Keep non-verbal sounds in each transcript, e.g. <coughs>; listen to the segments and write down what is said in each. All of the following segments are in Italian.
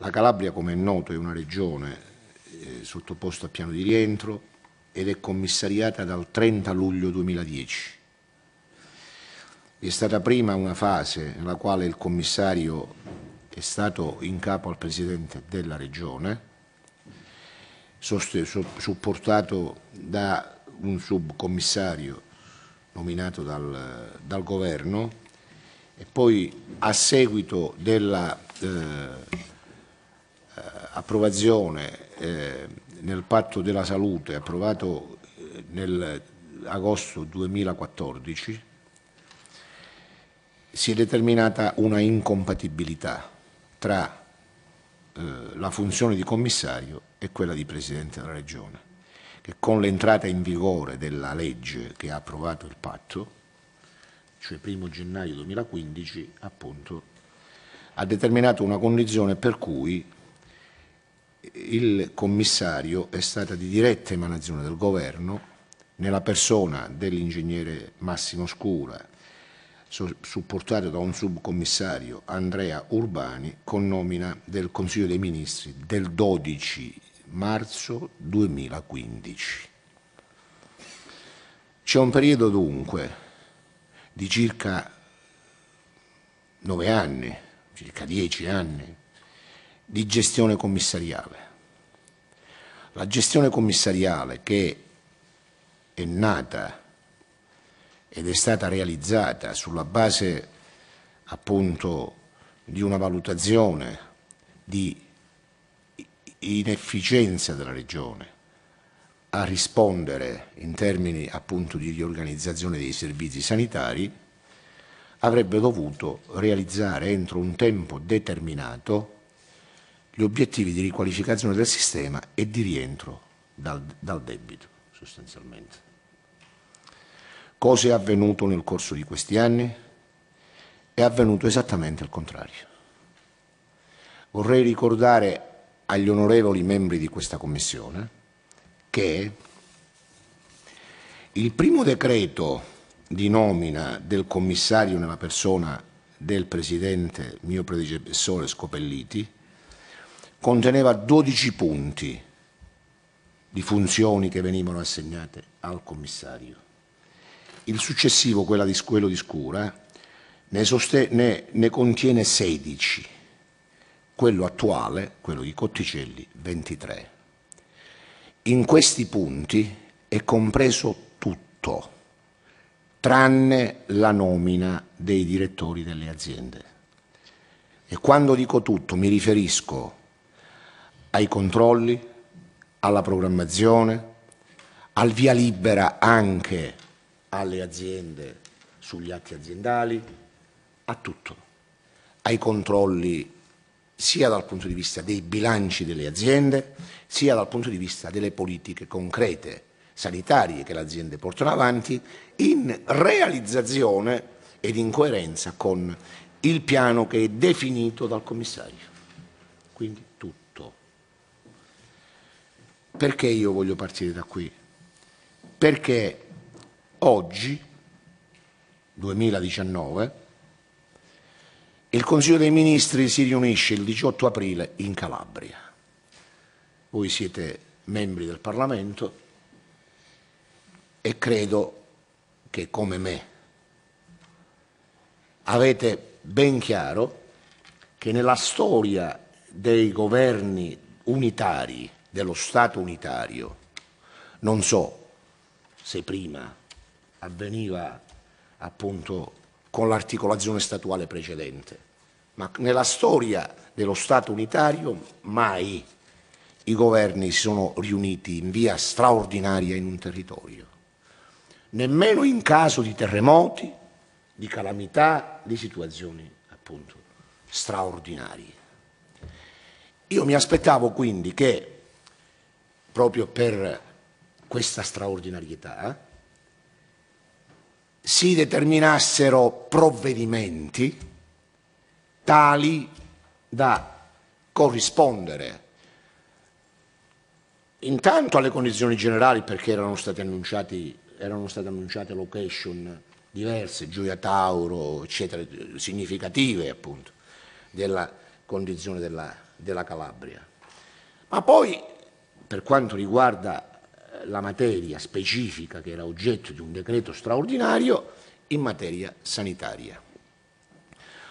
La Calabria, come è noto, è una regione eh, sottoposta a piano di rientro ed è commissariata dal 30 luglio 2010. è stata prima una fase nella quale il commissario è stato in capo al Presidente della Regione, supportato da un subcommissario nominato dal, dal Governo e poi a seguito della eh, approvazione eh, nel patto della salute approvato eh, nel agosto 2014 si è determinata una incompatibilità tra eh, la funzione di commissario e quella di Presidente della Regione, che con l'entrata in vigore della legge che ha approvato il patto, cioè 1 gennaio 2015, appunto, ha determinato una condizione per cui il commissario è stata di diretta emanazione del governo nella persona dell'ingegnere Massimo Scura, supportato da un subcommissario Andrea Urbani, con nomina del Consiglio dei Ministri del 12 marzo 2015. C'è un periodo dunque di circa nove anni, circa dieci anni, di gestione commissariale. La gestione commissariale che è nata ed è stata realizzata sulla base appunto di una valutazione di inefficienza della Regione a rispondere in termini appunto di riorganizzazione dei servizi sanitari, avrebbe dovuto realizzare entro un tempo determinato gli obiettivi di riqualificazione del sistema e di rientro dal, dal debito, sostanzialmente. Cosa è avvenuto nel corso di questi anni? È avvenuto esattamente il contrario. Vorrei ricordare agli onorevoli membri di questa Commissione che il primo decreto di nomina del commissario nella persona del Presidente, mio predecessore Scopelliti, conteneva 12 punti di funzioni che venivano assegnate al commissario. Il successivo, quello di, quello di Scura, ne, ne, ne contiene 16, quello attuale, quello di Cotticelli, 23. In questi punti è compreso tutto, tranne la nomina dei direttori delle aziende. E quando dico tutto mi riferisco ai controlli, alla programmazione, al via libera anche alle aziende sugli atti aziendali, a tutto, ai controlli sia dal punto di vista dei bilanci delle aziende, sia dal punto di vista delle politiche concrete sanitarie che le aziende portano avanti, in realizzazione ed in coerenza con il piano che è definito dal commissario. Quindi perché io voglio partire da qui? Perché oggi, 2019, il Consiglio dei Ministri si riunisce il 18 aprile in Calabria. Voi siete membri del Parlamento e credo che come me avete ben chiaro che nella storia dei governi unitari dello Stato unitario. Non so se prima avveniva appunto con l'articolazione statuale precedente, ma nella storia dello Stato unitario mai i governi si sono riuniti in via straordinaria in un territorio, nemmeno in caso di terremoti, di calamità, di situazioni appunto straordinarie. Io mi aspettavo quindi che proprio per questa straordinarietà, si determinassero provvedimenti tali da corrispondere intanto alle condizioni generali perché erano state, erano state annunciate location diverse, Gioia Tauro, eccetera, significative appunto della condizione della, della Calabria. Ma poi per quanto riguarda eh, la materia specifica che era oggetto di un decreto straordinario in materia sanitaria.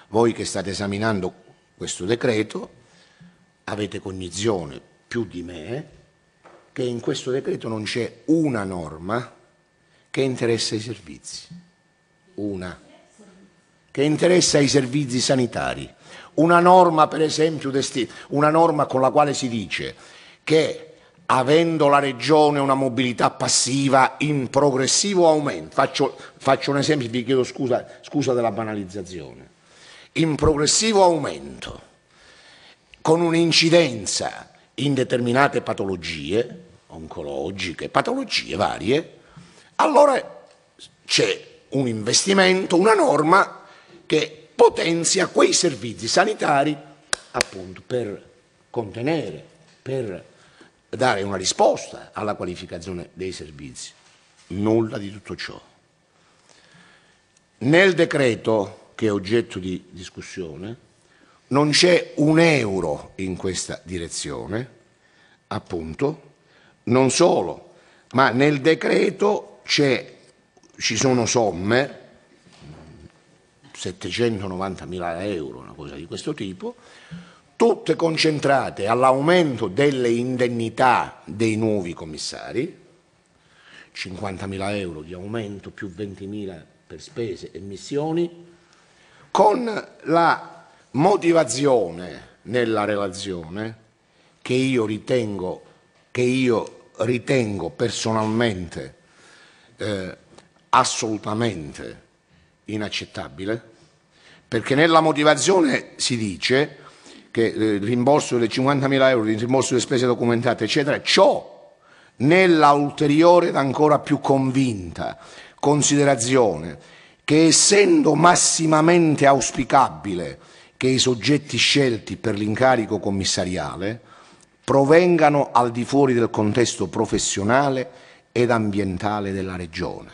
Voi che state esaminando questo decreto avete cognizione più di me che in questo decreto non c'è una norma che interessa i servizi, una, che interessa i servizi sanitari. Una norma, per esempio, una norma con la quale si dice che avendo la regione una mobilità passiva in progressivo aumento, faccio, faccio un esempio, vi chiedo scusa, scusa della banalizzazione, in progressivo aumento, con un'incidenza in determinate patologie, oncologiche, patologie varie, allora c'è un investimento, una norma che potenzia quei servizi sanitari appunto per contenere, per dare una risposta alla qualificazione dei servizi. Nulla di tutto ciò. Nel decreto che è oggetto di discussione non c'è un euro in questa direzione, appunto, non solo, ma nel decreto ci sono somme, 790 mila euro, una cosa di questo tipo, tutte concentrate all'aumento delle indennità dei nuovi commissari, 50.000 euro di aumento più 20.000 per spese e missioni, con la motivazione nella relazione che io ritengo, che io ritengo personalmente eh, assolutamente inaccettabile, perché nella motivazione si dice che eh, rimborso delle 50.000 euro, il rimborso delle spese documentate, eccetera, ciò nella ulteriore ed ancora più convinta considerazione che essendo massimamente auspicabile che i soggetti scelti per l'incarico commissariale provengano al di fuori del contesto professionale ed ambientale della Regione.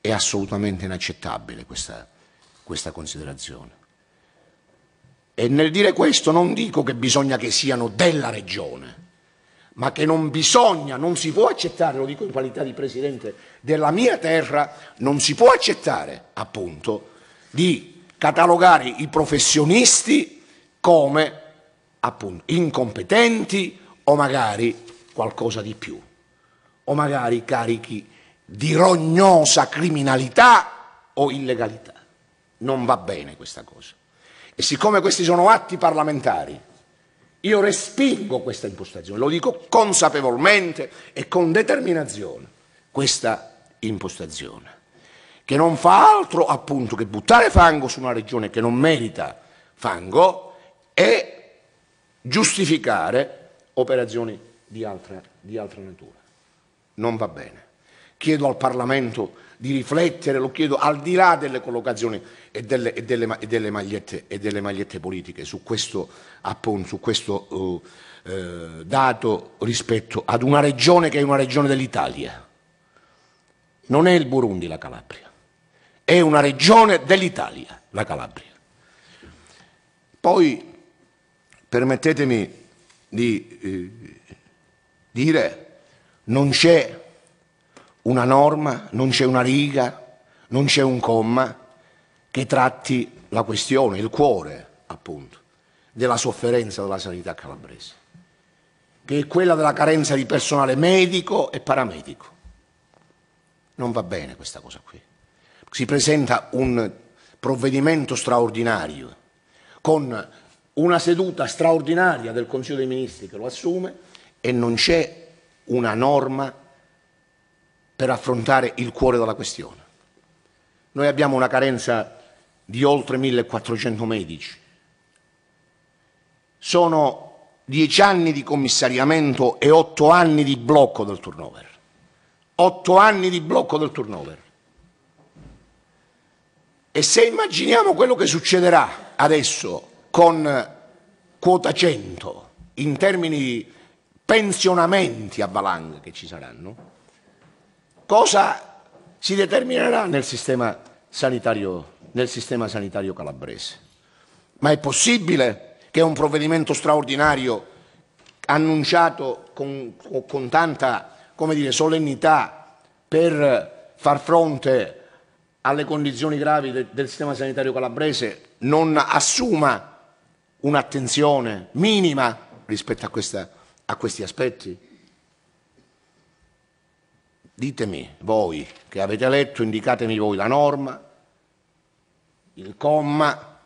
È assolutamente inaccettabile questa, questa considerazione. E nel dire questo non dico che bisogna che siano della regione, ma che non bisogna, non si può accettare, lo dico in qualità di presidente della mia terra, non si può accettare appunto di catalogare i professionisti come appunto incompetenti o magari qualcosa di più, o magari carichi di rognosa criminalità o illegalità. Non va bene questa cosa. E siccome questi sono atti parlamentari, io respingo questa impostazione, lo dico consapevolmente e con determinazione, questa impostazione, che non fa altro appunto che buttare fango su una regione che non merita fango e giustificare operazioni di altra, di altra natura. Non va bene. Chiedo al Parlamento di riflettere, lo chiedo al di là delle collocazioni e delle, e delle, e delle, magliette, e delle magliette, politiche su questo, appunto, su questo uh, uh, dato rispetto ad una regione che è una regione dell'Italia. Non è il Burundi la Calabria, è una regione dell'Italia la Calabria. Poi permettetemi di eh, dire non c'è una norma, non c'è una riga, non c'è un comma che tratti la questione, il cuore appunto, della sofferenza della sanità calabrese, che è quella della carenza di personale medico e paramedico. Non va bene questa cosa qui. Si presenta un provvedimento straordinario con una seduta straordinaria del Consiglio dei Ministri che lo assume e non c'è una norma per affrontare il cuore della questione. Noi abbiamo una carenza di oltre 1400 medici. Sono dieci anni di commissariamento e otto anni di blocco del turnover. Otto anni di blocco del turnover. E se immaginiamo quello che succederà adesso con quota 100 in termini di pensionamenti a valanga che ci saranno, cosa si determinerà nel sistema sanitario, nel sistema sanitario calabrese. Ma è possibile che un provvedimento straordinario annunciato con, con tanta dire, solennità per far fronte alle condizioni gravi de, del sistema sanitario calabrese non assuma un'attenzione minima rispetto a, questa, a questi aspetti? Ditemi voi che avete letto, indicatemi voi la norma, il comma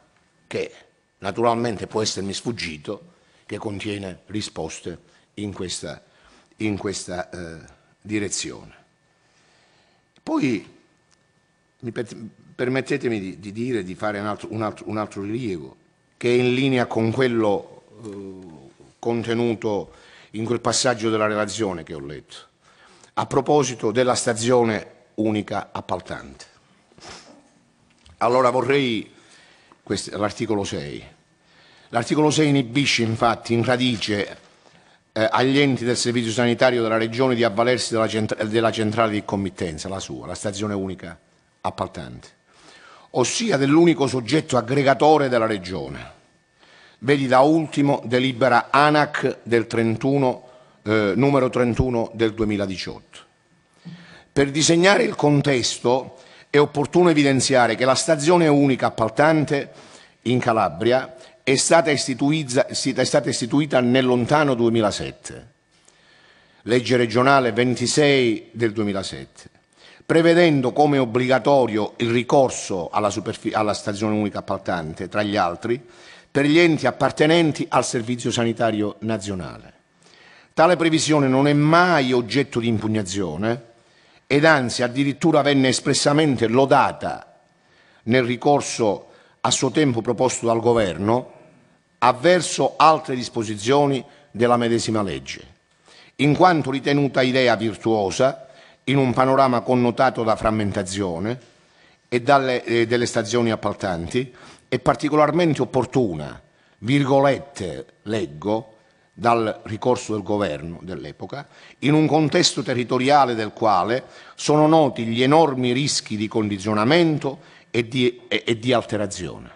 che naturalmente può essermi sfuggito, che contiene risposte in questa, in questa eh, direzione. Poi permettetemi di, di, dire, di fare un altro, un, altro, un altro, rilievo, che è in linea con quello eh, contenuto in quel passaggio della relazione che ho letto a proposito della stazione unica appaltante. Allora vorrei l'articolo 6. L'articolo 6 inibisce infatti in radice eh, agli enti del servizio sanitario della regione di avvalersi della, centra della centrale di committenza, la sua, la stazione unica appaltante, ossia dell'unico soggetto aggregatore della regione. Vedi da ultimo delibera ANAC del 31 eh, numero 31 del 2018. Per disegnare il contesto è opportuno evidenziare che la stazione unica appaltante in Calabria è stata, è stata istituita nel lontano 2007, legge regionale 26 del 2007, prevedendo come obbligatorio il ricorso alla, alla stazione unica appaltante, tra gli altri, per gli enti appartenenti al Servizio Sanitario Nazionale. Tale previsione non è mai oggetto di impugnazione ed anzi addirittura venne espressamente lodata nel ricorso a suo tempo proposto dal Governo avverso altre disposizioni della medesima legge, in quanto ritenuta idea virtuosa in un panorama connotato da frammentazione e dalle, eh, delle stazioni appaltanti e particolarmente opportuna, virgolette, leggo, dal ricorso del governo dell'epoca, in un contesto territoriale del quale sono noti gli enormi rischi di condizionamento e di, e, e di alterazione.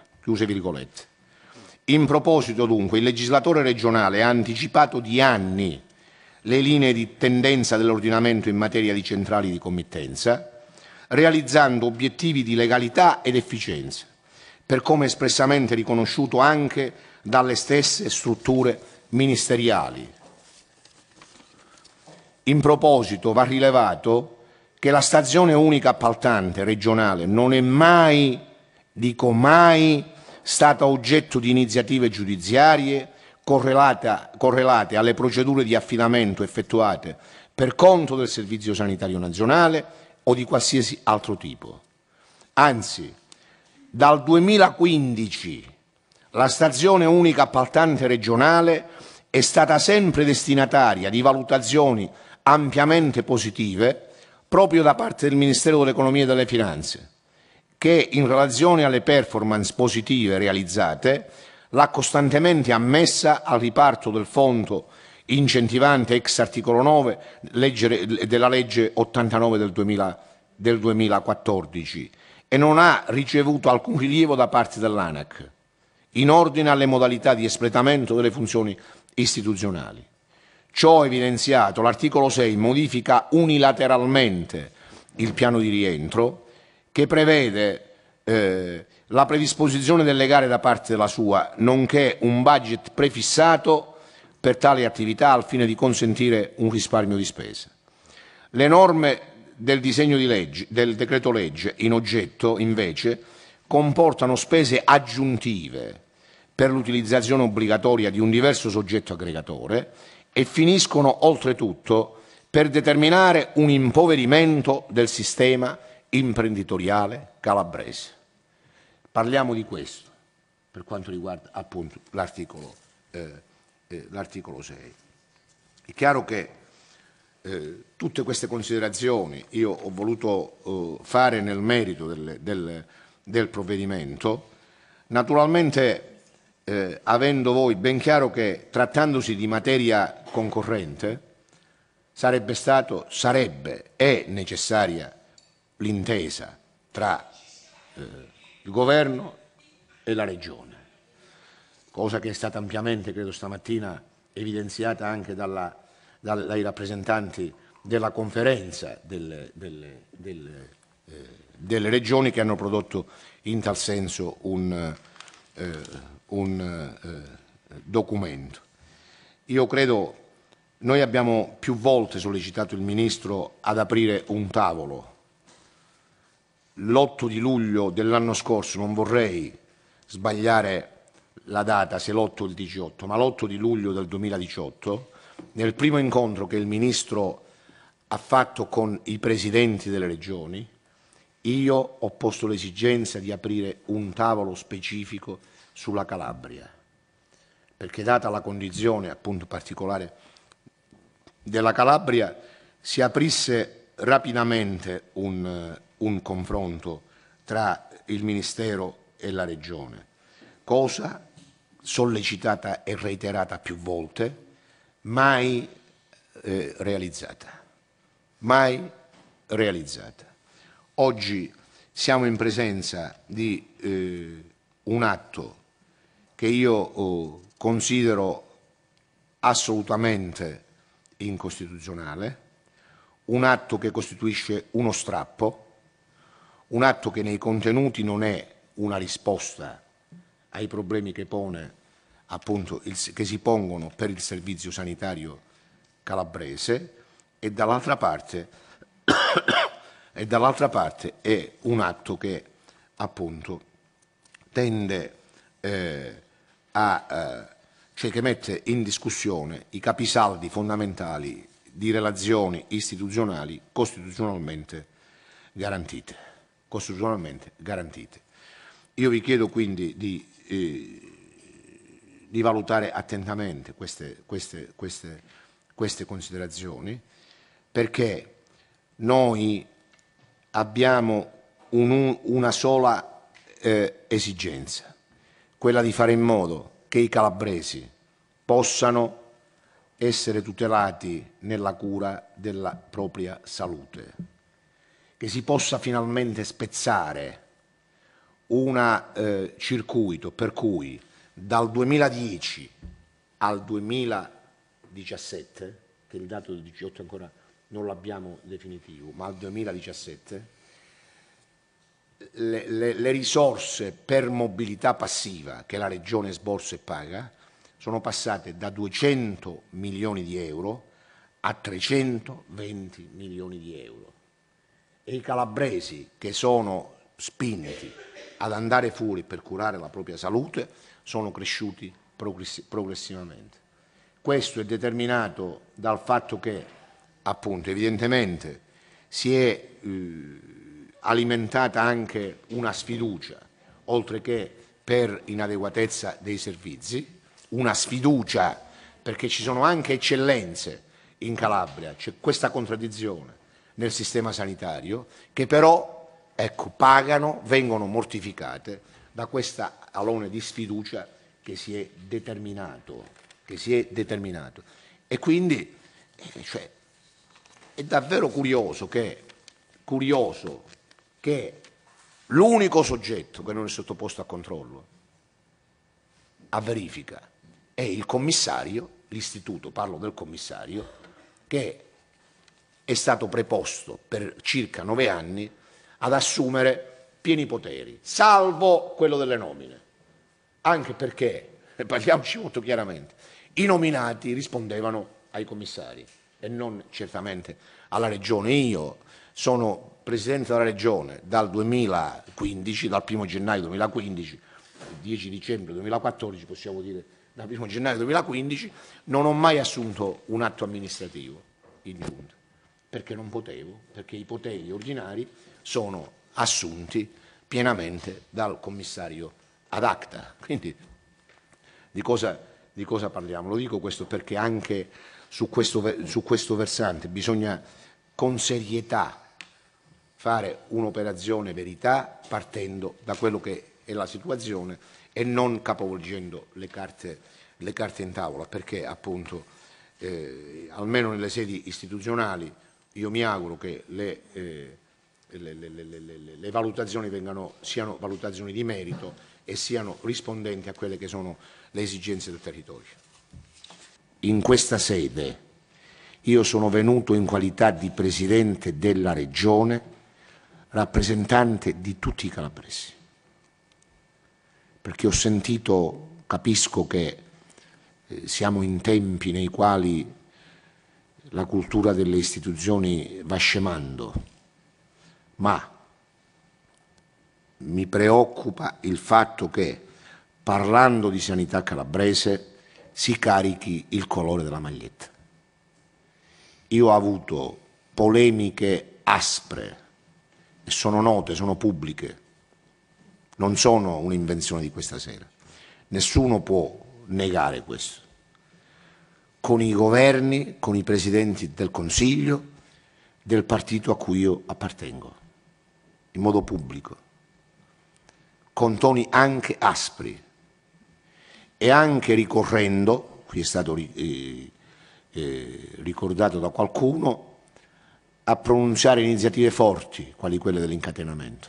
In proposito dunque, il legislatore regionale ha anticipato di anni le linee di tendenza dell'ordinamento in materia di centrali di committenza, realizzando obiettivi di legalità ed efficienza, per come espressamente riconosciuto anche dalle stesse strutture ministeriali. In proposito va rilevato che la stazione unica appaltante regionale non è mai, dico mai, stata oggetto di iniziative giudiziarie correlate alle procedure di affidamento effettuate per conto del Servizio Sanitario Nazionale o di qualsiasi altro tipo. Anzi, dal 2015 la stazione unica appaltante regionale è stata sempre destinataria di valutazioni ampiamente positive proprio da parte del Ministero dell'Economia e delle Finanze, che in relazione alle performance positive realizzate l'ha costantemente ammessa al riparto del fondo incentivante ex articolo 9 legge, della legge 89 del, 2000, del 2014 e non ha ricevuto alcun rilievo da parte dell'ANAC in ordine alle modalità di espletamento delle funzioni istituzionali. Ciò evidenziato, l'articolo 6 modifica unilateralmente il piano di rientro che prevede eh, la predisposizione delle gare da parte della sua, nonché un budget prefissato per tali attività al fine di consentire un risparmio di spese. Le norme del disegno di legge, del decreto legge in oggetto, invece, comportano spese aggiuntive per l'utilizzazione obbligatoria di un diverso soggetto aggregatore e finiscono oltretutto per determinare un impoverimento del sistema imprenditoriale calabrese. Parliamo di questo per quanto riguarda appunto l'articolo, eh, eh, 6. È chiaro che eh, tutte queste considerazioni io ho voluto eh, fare nel merito del, del, del provvedimento, naturalmente eh, avendo voi ben chiaro che trattandosi di materia concorrente sarebbe stato, sarebbe, è necessaria l'intesa tra eh, il governo e la regione, cosa che è stata ampiamente, credo stamattina, evidenziata anche dalla, dal, dai rappresentanti della conferenza delle, delle, delle, eh, delle, regioni che hanno prodotto in tal senso un, eh, un eh, eh, documento. Io credo, noi abbiamo più volte sollecitato il Ministro ad aprire un tavolo. L'8 di luglio dell'anno scorso, non vorrei sbagliare la data, se l'8 o il 18, ma l'8 di luglio del 2018, nel primo incontro che il Ministro ha fatto con i presidenti delle regioni, io ho posto l'esigenza di aprire un tavolo specifico sulla Calabria, perché data la condizione appunto particolare della Calabria si aprisse rapidamente un, un confronto tra il Ministero e la Regione, cosa sollecitata e reiterata più volte, mai eh, realizzata, mai realizzata. Oggi siamo in presenza di eh, un atto che io eh, considero assolutamente incostituzionale, un atto che costituisce uno strappo, un atto che nei contenuti non è una risposta ai problemi che, pone, appunto, il, che si pongono per il servizio sanitario calabrese e dall'altra parte, <coughs> dall parte, è un atto che appunto tende eh, a, eh, cioè che mette in discussione i capisaldi fondamentali di relazioni istituzionali costituzionalmente garantite. Costituzionalmente garantite. Io vi chiedo quindi di, eh, di valutare attentamente queste, queste, queste, queste considerazioni perché noi abbiamo un, una sola eh, esigenza, quella di fare in modo che i calabresi possano essere tutelati nella cura della propria salute, che si possa finalmente spezzare un eh, circuito per cui dal 2010 al 2017, che il dato del 18 ancora non l'abbiamo definitivo, ma al 2017 le, le, le risorse per mobilità passiva che la Regione sborsa e paga sono passate da 200 milioni di euro a 320 milioni di euro. E i calabresi che sono spinti ad andare fuori per curare la propria salute sono cresciuti progressivamente. Questo è determinato dal fatto che, appunto, evidentemente si è eh, alimentata anche una sfiducia, oltre che per inadeguatezza dei servizi, una sfiducia perché ci sono anche eccellenze in Calabria, c'è questa contraddizione nel sistema sanitario che però ecco, pagano, vengono mortificate da questa alone di sfiducia che si è determinato, si è determinato. E quindi eh, cioè, è davvero curioso che curioso che l'unico soggetto che non è sottoposto a controllo, a verifica, è il commissario, l'istituto, parlo del commissario, che è stato preposto per circa nove anni ad assumere pieni poteri, salvo quello delle nomine, anche perché, e <laughs> parliamoci molto chiaramente, i nominati rispondevano ai commissari e non certamente alla regione. Io sono Presidente della Regione dal 2015, dal 1 gennaio 2015, 10 dicembre 2014 possiamo dire dal 1 gennaio 2015, non ho mai assunto un atto amministrativo in giunta, perché non potevo, perché i poteri ordinari sono assunti pienamente dal commissario ad acta. Quindi di cosa, di cosa parliamo? Lo dico questo perché anche su questo, su questo versante bisogna con serietà fare un'operazione verità partendo da quello che è la situazione e non capovolgendo le carte, le carte in tavola, perché appunto eh, almeno nelle sedi istituzionali io mi auguro che le, eh, le, le valutazioni vengano, siano valutazioni di merito e siano rispondenti a quelle che sono le esigenze del territorio. In questa sede io sono venuto in qualità di Presidente della Regione rappresentante di tutti i calabresi, perché ho sentito, capisco che eh, siamo in tempi nei quali la cultura delle istituzioni va scemando, ma mi preoccupa il fatto che parlando di sanità calabrese si carichi il colore della maglietta. Io ho avuto polemiche aspre sono note, sono pubbliche, non sono un'invenzione di questa sera. Nessuno può negare questo. Con i governi, con i presidenti del Consiglio, del partito a cui io appartengo, in modo pubblico, con toni anche aspri e anche ricorrendo, qui è stato eh, eh, ricordato da qualcuno, a pronunciare iniziative forti, quali quelle dell'incatenamento,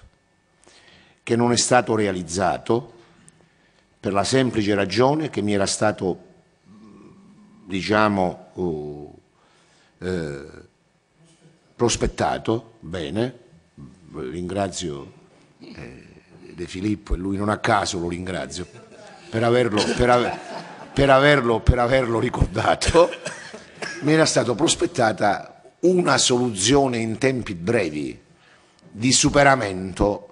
che non è stato realizzato per la semplice ragione che mi era stato, diciamo, uh, eh, prospettato bene, ringrazio eh, De Filippo e lui non a caso lo ringrazio per averlo, per aver, per averlo, per averlo ricordato, mi era stata prospettata una soluzione in tempi brevi di superamento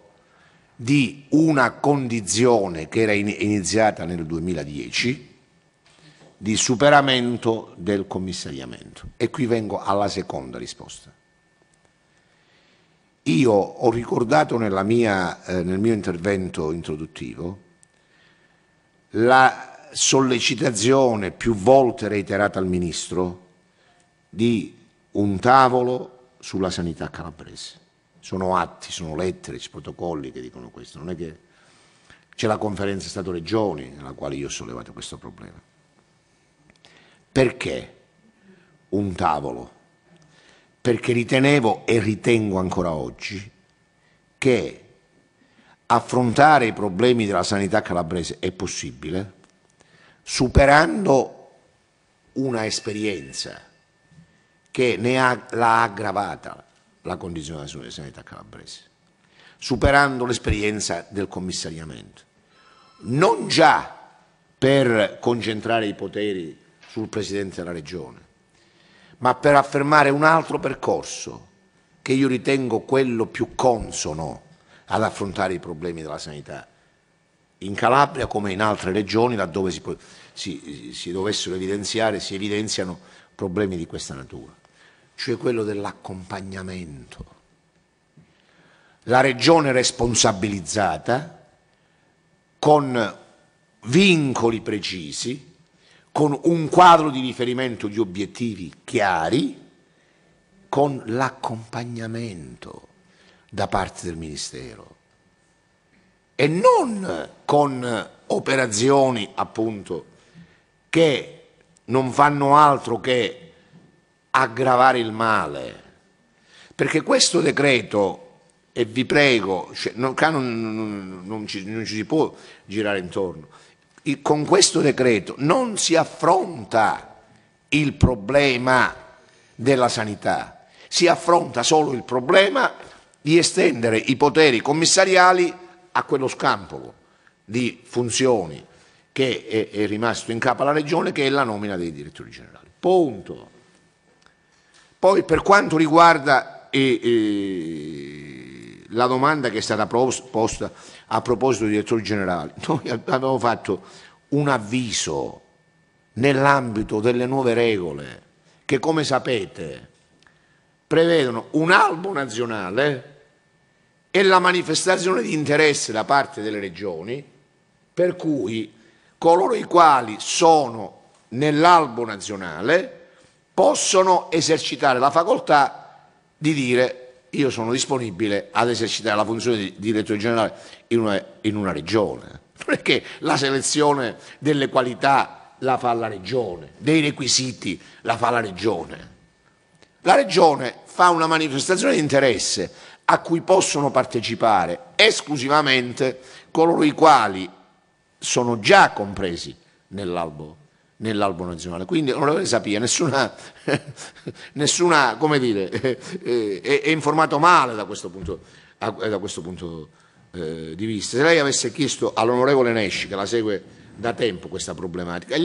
di una condizione che era iniziata nel 2010 di superamento del commissariamento. E qui vengo alla seconda risposta. Io ho ricordato mia, eh, nel mio intervento introduttivo la sollecitazione più volte reiterata al Ministro di un tavolo sulla sanità calabrese. Sono atti, sono lettere, ci protocolli che dicono questo. Non è che c'è la conferenza Stato-Regioni nella quale io ho sollevato questo problema. Perché un tavolo? Perché ritenevo e ritengo ancora oggi che affrontare i problemi della sanità calabrese è possibile superando una esperienza che ne ha, l'ha aggravata la condizione della sanità calabrese, superando l'esperienza del commissariamento. Non già per concentrare i poteri sul Presidente della Regione, ma per affermare un altro percorso che io ritengo quello più consono ad affrontare i problemi della sanità in Calabria come in altre regioni laddove si, si, si dovessero evidenziare, si evidenziano problemi di questa natura cioè quello dell'accompagnamento. La regione responsabilizzata con vincoli precisi, con un quadro di riferimento di obiettivi chiari, con l'accompagnamento da parte del Ministero e non con operazioni appunto che non fanno altro che aggravare il male. Perché questo decreto, e vi prego, cioè, non, non, non, ci, non, ci, si può girare intorno, il, con questo decreto non si affronta il problema della sanità, si affronta solo il problema di estendere i poteri commissariali a quello scampolo di funzioni che è, è rimasto in capo alla Regione, che è la nomina dei direttori generali. Punto. Poi per quanto riguarda eh, eh, la domanda che è stata posta a proposito del direttore generale, <laughs> noi abbiamo fatto un avviso nell'ambito delle nuove regole che come sapete prevedono un albo nazionale e la manifestazione di interesse da parte delle regioni, per cui coloro i quali sono nell'albo nazionale possono esercitare la facoltà di dire io sono disponibile ad esercitare la funzione di direttore generale in una, in una regione. <laughs> che la selezione delle qualità la fa la regione, dei requisiti la fa la regione. La regione fa una manifestazione di interesse a cui possono partecipare esclusivamente coloro i quali sono già compresi nell'albo nell'albo nazionale. Quindi, onorevole Sapia, nessuna, <laughs> nessuna dire, è, eh, eh, è, informato male da questo punto, eh, da questo punto eh, di vista. Se lei avesse chiesto all'onorevole Nesci, che la segue da tempo questa problematica,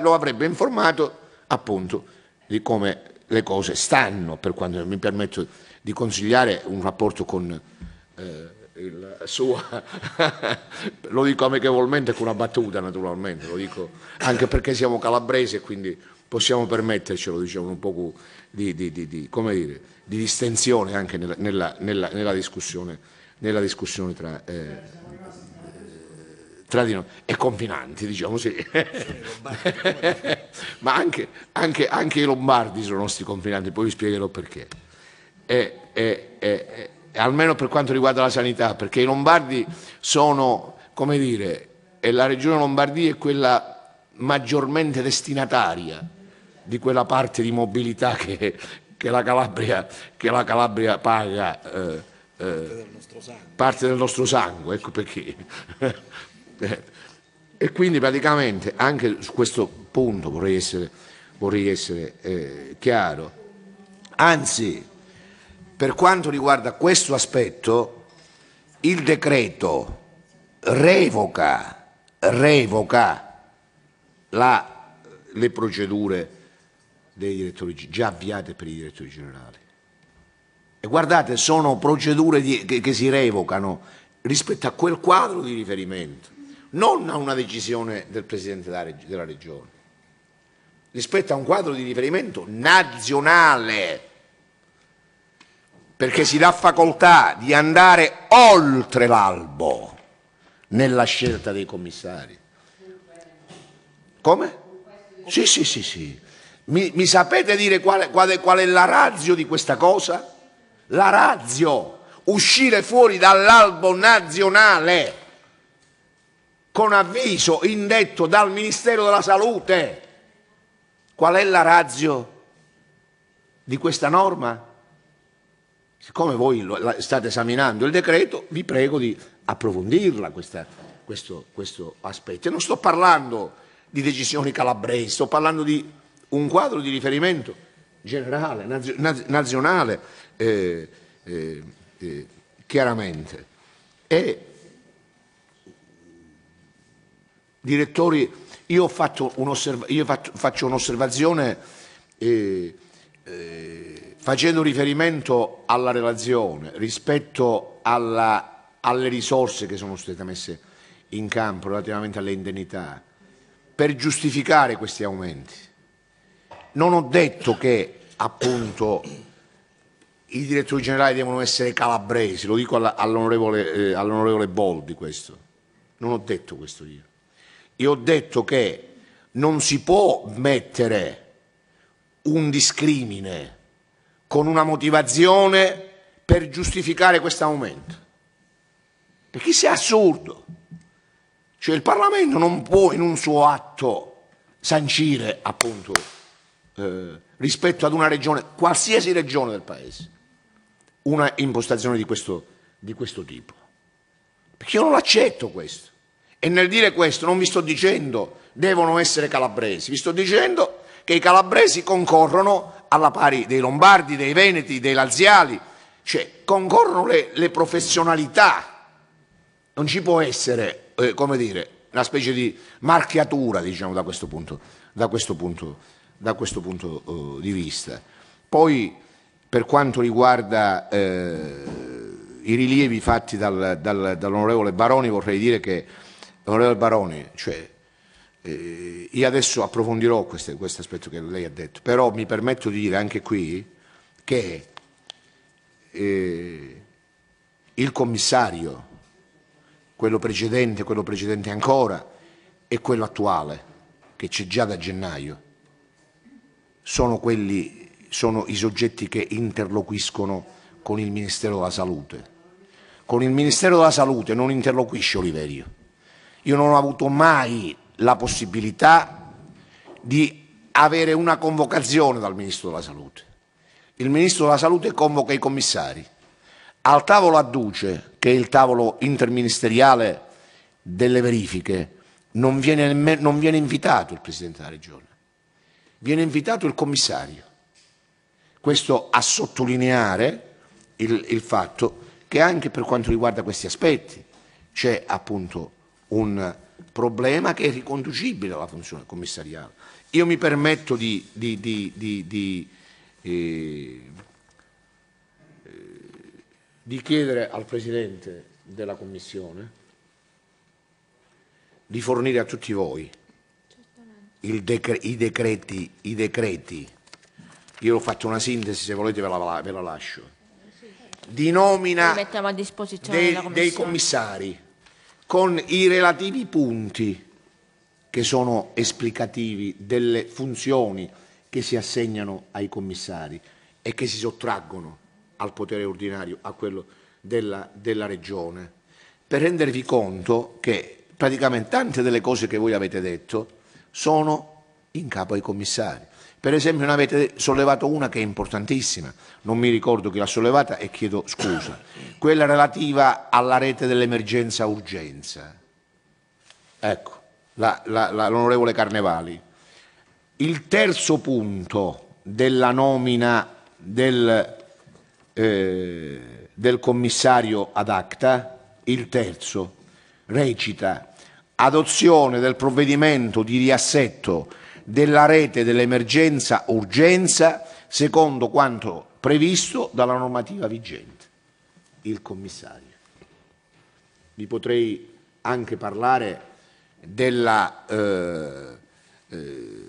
lo avrebbe informato appunto di come le cose stanno, per quanto mi permetto di consigliare un rapporto con... Eh, il suo, lo dico amichevolmente con una battuta naturalmente, lo dico anche perché siamo calabresi e quindi possiamo permettercelo, diciamo, un po' di, di, di, di dire, distensione anche nella, nella, nella, nella discussione, discussione tra, eh, eh, tra, di noi e confinanti, diciamo sì. <laughs> Ma anche, anche, anche, i lombardi sono nostri confinanti, poi vi spiegherò perché. E, e, e, almeno per quanto riguarda la sanità, perché i lombardi sono, come dire, e la regione Lombardia è quella maggiormente destinataria di quella parte di mobilità che, che, la, Calabria, che la, Calabria, paga. Eh, eh, parte del nostro sangue, ecco perché. e quindi praticamente anche su questo punto vorrei essere, vorrei essere eh, chiaro. Anzi, per quanto riguarda questo aspetto, il decreto revoca, revoca la, le procedure dei direttori, già avviate per i direttori generali. E guardate, sono procedure di, che, che si revocano rispetto a quel quadro di riferimento, non a una decisione del Presidente della Regione, rispetto a un quadro di riferimento nazionale perché si dà facoltà di andare oltre l'albo nella scelta dei commissari. Come? Sì, sì, sì, sì. Mi, mi sapete dire qual, qual, qual è la razio di questa cosa? La razio, uscire fuori dall'albo nazionale con avviso indetto dal Ministero della Salute. Qual è la razio di questa norma? siccome voi lo, state esaminando il decreto, vi prego di approfondirla questa, questo, questo aspetto. E non sto parlando di decisioni calabresi, sto parlando di un quadro di riferimento generale, nazionale, eh, eh, eh, chiaramente. E direttori, io, fatto io fatto, faccio un'osservazione eh, eh, facendo riferimento alla relazione rispetto alla, alle risorse che sono state messe in campo relativamente alle indennità, per giustificare questi aumenti, non ho detto che appunto i direttori generali devono essere calabresi, lo dico all'onorevole, eh, all Boldi questo, non ho detto questo io. Io ho detto che non si può mettere un discrimine con una motivazione per giustificare questo aumento. Perché sia assurdo. Cioè il Parlamento non può in un suo atto sancire appunto eh, rispetto ad una regione, qualsiasi regione del Paese, una impostazione di questo, di questo tipo. Perché io non l'accetto questo. E nel dire questo non vi sto dicendo devono essere calabresi, vi sto dicendo che i calabresi concorrono alla pari dei lombardi, dei veneti, dei laziali, cioè concorrono le, le professionalità. Non ci può essere, eh, come dire, una specie di marchiatura, diciamo, da questo punto, da questo punto, da questo punto eh, di vista. Poi, per quanto riguarda eh, i rilievi fatti dal, dal, dall'onorevole Baroni, vorrei dire che, onorevole Baroni, cioè, eh, io adesso approfondirò questo, questo aspetto che lei ha detto, però mi permetto di dire anche qui che eh, il commissario, quello precedente, quello precedente ancora e quello attuale, che c'è già da gennaio, sono, quelli, sono i soggetti che interloquiscono con il Ministero della Salute. Con il Ministero della Salute non interloquisce Oliverio. Io non ho avuto mai la possibilità di avere una convocazione dal Ministro della Salute. Il Ministro della Salute convoca i commissari. Al tavolo adduce, che è il tavolo interministeriale delle verifiche, non viene, non viene invitato il Presidente della Regione, viene invitato il commissario. Questo a sottolineare il, il fatto che anche per quanto riguarda questi aspetti c'è appunto un problema che è riconducibile alla funzione commissariale. Io mi permetto di, di, di, eh, di chiedere al Presidente della Commissione di fornire a tutti voi decre, i, decreti, i, decreti, Io ho fatto una sintesi, se volete ve la, ve la lascio. Di nomina dei, dei commissari con i relativi punti che sono esplicativi delle funzioni che si assegnano ai commissari e che si sottraggono al potere ordinario, a quello della, della Regione, per rendervi conto che praticamente tante delle cose che voi avete detto sono in capo ai commissari. Per esempio ne avete sollevato una che è importantissima, non mi ricordo chi l'ha sollevata e chiedo scusa, <coughs> quella relativa alla rete dell'emergenza-urgenza. Ecco, l'onorevole Carnevali. Il terzo punto della nomina del, eh, del commissario ad acta, il terzo, recita adozione del provvedimento di riassetto della rete dell'emergenza urgenza secondo quanto previsto dalla normativa vigente. Il commissario. Vi potrei anche parlare dell'altra eh, eh,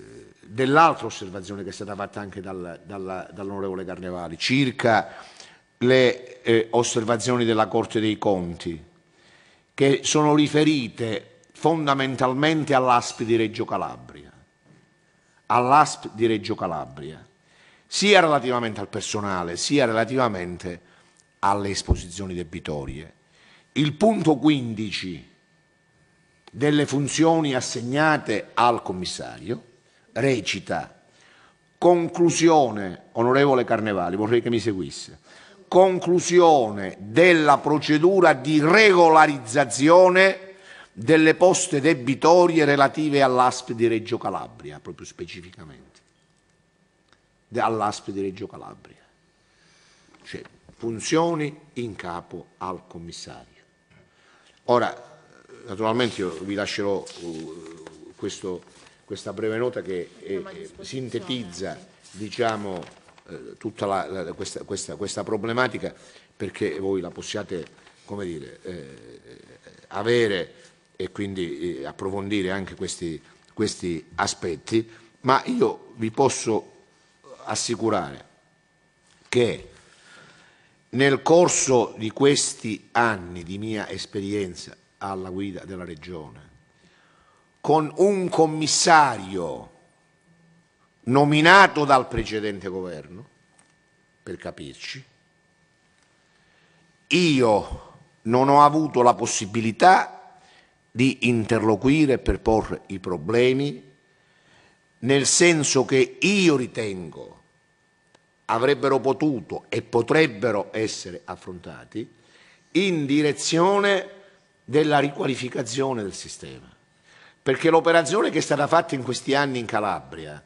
dell osservazione che è stata fatta anche dal, dal, dall'onorevole Carnevali circa le eh, osservazioni della Corte dei Conti che sono riferite fondamentalmente all'ASP di Reggio Calabria all'ASP di Reggio Calabria, sia relativamente al personale, sia relativamente alle esposizioni debitorie. Il punto 15 delle funzioni assegnate al commissario recita conclusione, onorevole Carnevali, vorrei che mi seguisse, conclusione della procedura di regolarizzazione delle poste debitorie relative all'ASP di Reggio Calabria, proprio specificamente, all'ASP di Reggio Calabria, cioè funzioni in capo al commissario. Ora, naturalmente io vi lascerò uh, questo, questa breve nota che eh, eh sintetizza diciamo, eh, tutta la, la, questa, questa, questa, problematica perché voi la possiate come dire, eh, eh avere e quindi eh, approfondire anche questi, questi aspetti, ma io vi posso assicurare che nel corso di questi anni di mia esperienza alla guida della Regione, con un commissario nominato dal precedente governo, per capirci, io non ho avuto la possibilità di interloquire per porre i problemi, nel senso che io ritengo avrebbero potuto e potrebbero essere affrontati in direzione della riqualificazione del sistema. Perché l'operazione che è stata fatta in questi anni in Calabria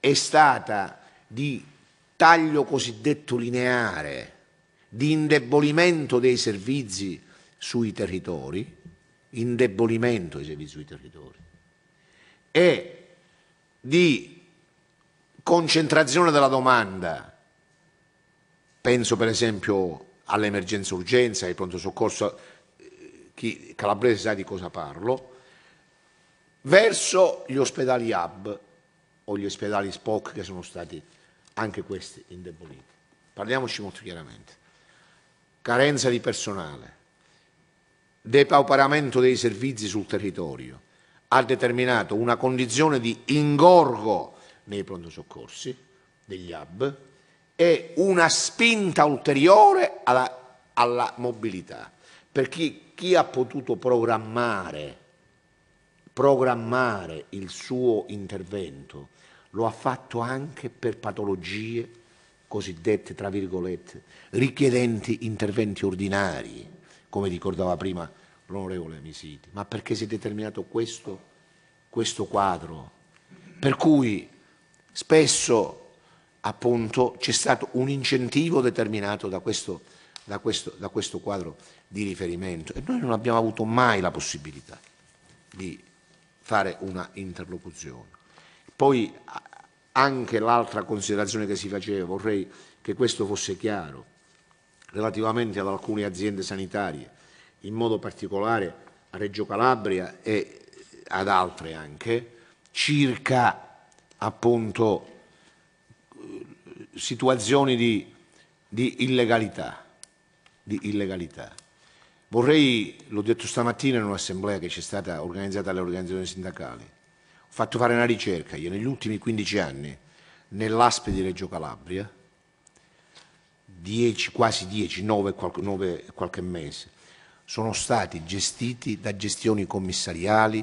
è stata di taglio cosiddetto lineare, di indebolimento dei servizi sui territori, indebolimento dei servizi sui territori e di concentrazione della domanda, penso per esempio all'emergenza urgenza, ai pronto soccorso, eh, chi calabrese sa di cosa parlo, verso gli ospedali hub o gli ospedali SPOC che sono stati anche questi indeboliti. Parliamoci molto chiaramente. Carenza di personale, depauperamento dei servizi sul territorio, ha determinato una condizione di ingorgo nei pronto soccorsi, degli hub, e una spinta ulteriore alla, alla mobilità. Perché chi, chi ha potuto programmare, programmare il suo intervento lo ha fatto anche per patologie cosiddette, tra virgolette, richiedenti interventi ordinari come ricordava prima l'onorevole Misiti, ma perché si è determinato questo, questo quadro, per cui spesso appunto c'è stato un incentivo determinato da questo, da, questo, da questo, quadro di riferimento e noi non abbiamo avuto mai la possibilità di fare una interlocuzione. Poi anche l'altra considerazione che si faceva, vorrei che questo fosse chiaro, relativamente ad alcune aziende sanitarie, in modo particolare a Reggio Calabria e ad altre anche, circa appunto eh, situazioni di, di illegalità. Di illegalità. Vorrei, l'ho detto stamattina in un'assemblea che c'è stata organizzata dalle organizzazioni sindacali, ho fatto fare una ricerca io negli ultimi 15 anni nell'ASPE di Reggio Calabria 10, quasi 10, 9, 9 qualche mese, sono stati gestiti da gestioni commissariali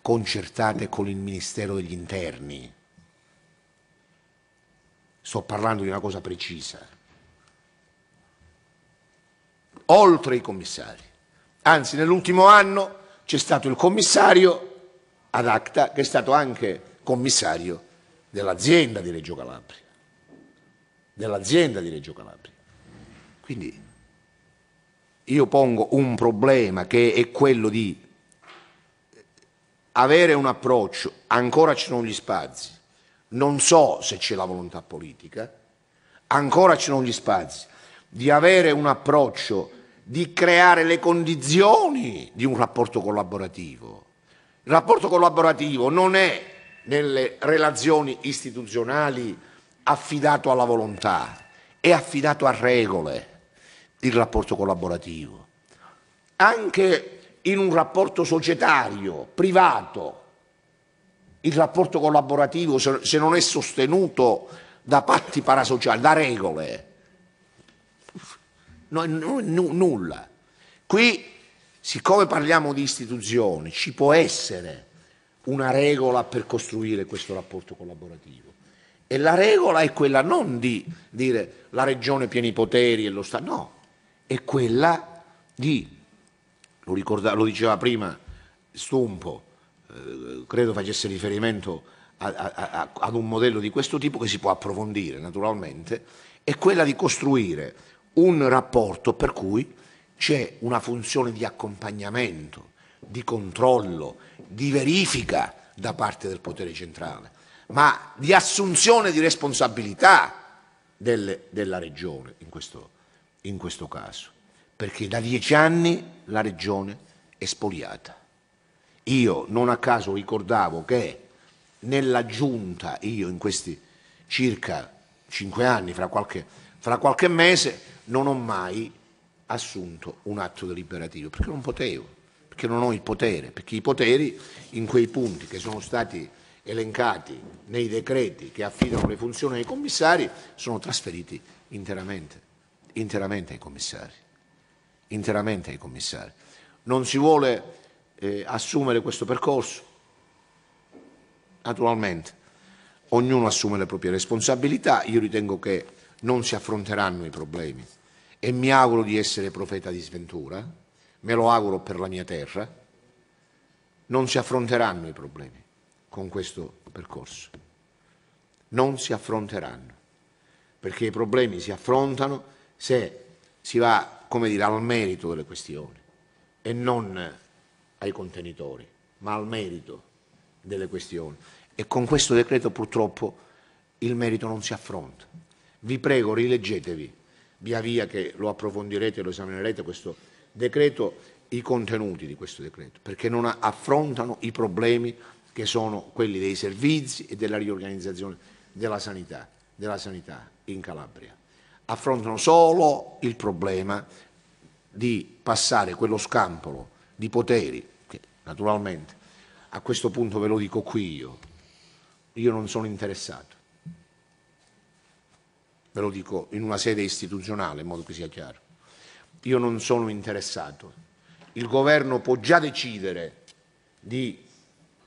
concertate con il Ministero degli Interni. Sto parlando di una cosa precisa. Oltre i commissari. Anzi, nell'ultimo anno c'è stato il commissario ad acta che è stato anche commissario dell'azienda di Reggio Calabria. Dell'azienda di Reggio Calabria. Quindi io pongo un problema che è quello di avere un approccio, ancora ci sono gli spazi, non so se c'è la volontà politica, ancora ci sono gli spazi, di avere un approccio, di creare le condizioni di un rapporto collaborativo. Il rapporto collaborativo non è nelle relazioni istituzionali affidato alla volontà, è affidato a regole il rapporto collaborativo, anche in un rapporto societario, privato, il rapporto collaborativo se non è sostenuto da patti parasociali, da regole, no, no, no, nulla. Qui, siccome parliamo di istituzioni, ci può essere una regola per costruire questo rapporto collaborativo. E la regola è quella non di dire la regione pieni poteri e lo Stato, no, è quella di, lo, ricorda, lo diceva prima Stumpo, eh, credo facesse riferimento a, a, a, ad un modello di questo tipo che si può approfondire naturalmente, è quella di costruire un rapporto per cui c'è una funzione di accompagnamento, di controllo, di verifica da parte del potere centrale, ma di assunzione di responsabilità delle, della regione in questo, in questo caso, perché da dieci anni la regione è spoliata. Io non a caso ricordavo che nella giunta, io in questi circa cinque anni, fra qualche, fra qualche mese, non ho mai assunto un atto deliberativo, perché non potevo, perché non ho il potere, perché i poteri in quei punti che sono stati elencati nei decreti che affidano le funzioni ai commissari sono trasferiti interamente interamente ai commissari. Interamente ai commissari. Non si vuole eh, assumere questo percorso? Naturalmente, ognuno assume le proprie responsabilità, io ritengo che non si affronteranno i problemi e mi auguro di essere profeta di sventura, me lo auguro per la mia terra, non si affronteranno i problemi con questo percorso. Non si affronteranno, perché i problemi si affrontano se si va, come dire, al merito delle questioni e non ai contenitori, ma al merito delle questioni. E con questo decreto purtroppo il merito non si affronta. Vi prego, rileggetevi via via che lo approfondirete e lo esaminerete questo decreto, i contenuti di questo decreto, perché non affrontano i problemi che sono quelli dei servizi e della riorganizzazione della sanità, della sanità in Calabria affrontano solo il problema di passare quello scampolo di poteri, che naturalmente a questo punto ve lo dico qui io, io non sono interessato, ve lo dico in una sede istituzionale in modo che sia chiaro, io non sono interessato, il governo può già decidere di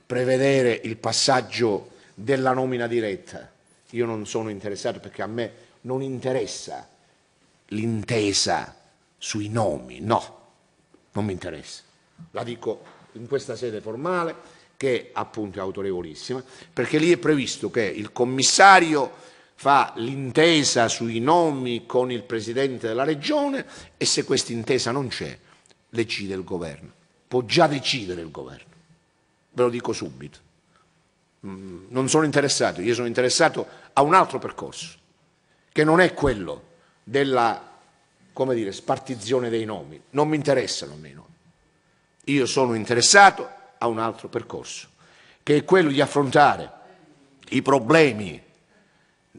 prevedere il passaggio della nomina diretta, io non sono interessato perché a me non interessa l'intesa sui nomi, no, non mi interessa. La dico in questa sede formale che appunto è autorevolissima, perché lì è previsto che il commissario fa l'intesa sui nomi con il presidente della regione e se questa intesa non c'è, decide il governo. Può già decidere il governo, ve lo dico subito. Mm, non sono interessato, io sono interessato a un altro percorso che non è quello della come dire, spartizione dei nomi. Non mi interessano a me Io sono interessato a un altro percorso, che è quello di affrontare i problemi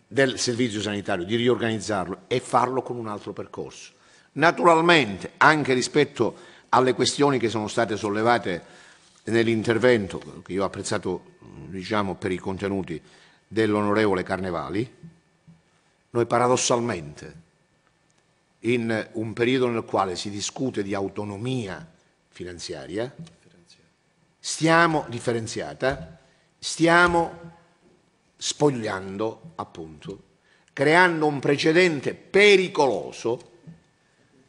del servizio sanitario, di riorganizzarlo e farlo con un altro percorso. Naturalmente, anche rispetto alle questioni che sono state sollevate nell'intervento, che io ho apprezzato diciamo, per i contenuti dell'onorevole Carnevali, noi paradossalmente, in un periodo nel quale si discute di autonomia finanziaria, stiamo differenziata, stiamo spogliando appunto, creando un precedente pericoloso,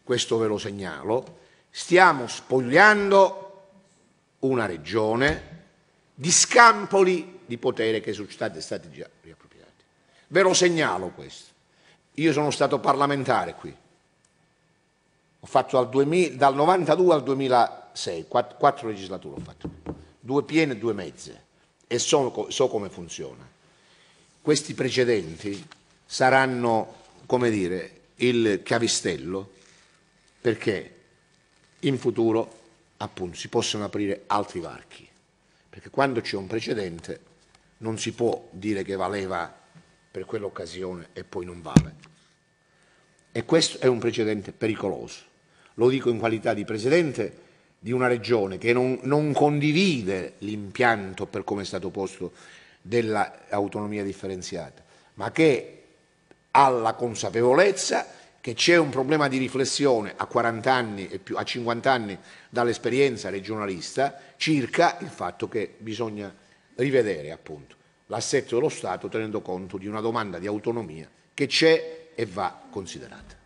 questo ve lo segnalo, stiamo spogliando una regione di scampoli di potere che sono stati già Ve lo segnalo questo. Io sono stato parlamentare qui. Ho fatto dal 1992 al 2006, quattro, quattro, legislature ho fatto, due piene e due mezze, e so, so come funziona. Questi precedenti saranno, come dire, il chiavistello perché in futuro appunto si possono aprire altri varchi, perché quando c'è un precedente non si può dire che valeva per quell'occasione e poi non vale. E questo è un precedente pericoloso. Lo dico in qualità di Presidente di una Regione che non, non condivide l'impianto per come è stato posto dell'autonomia differenziata, ma che ha la consapevolezza che c'è un problema di riflessione a 40 anni e più, a 50 anni dall'esperienza regionalista circa il fatto che bisogna rivedere appunto l'assetto dello Stato tenendo conto di una domanda di autonomia che c'è e va considerata.